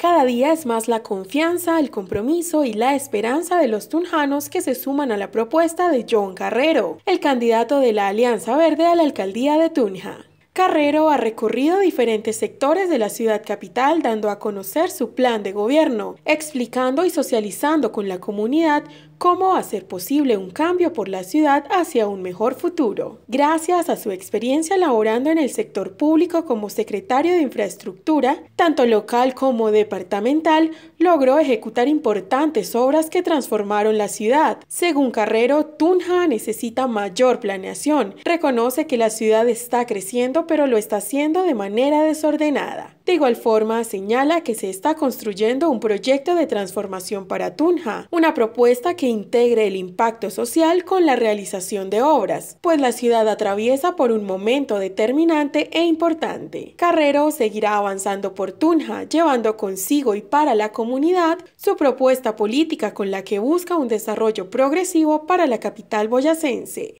Cada día es más la confianza, el compromiso y la esperanza de los tunjanos que se suman a la propuesta de John Carrero, el candidato de la Alianza Verde a la alcaldía de Tunja. Carrero ha recorrido diferentes sectores de la ciudad capital dando a conocer su plan de gobierno, explicando y socializando con la comunidad cómo hacer posible un cambio por la ciudad hacia un mejor futuro. Gracias a su experiencia laborando en el sector público como secretario de infraestructura, tanto local como departamental, logró ejecutar importantes obras que transformaron la ciudad. Según Carrero, Tunja necesita mayor planeación. Reconoce que la ciudad está creciendo pero lo está haciendo de manera desordenada. De igual forma, señala que se está construyendo un proyecto de transformación para Tunja, una propuesta que integre el impacto social con la realización de obras, pues la ciudad atraviesa por un momento determinante e importante. Carrero seguirá avanzando por Tunja, llevando consigo y para la comunidad su propuesta política con la que busca un desarrollo progresivo para la capital boyacense.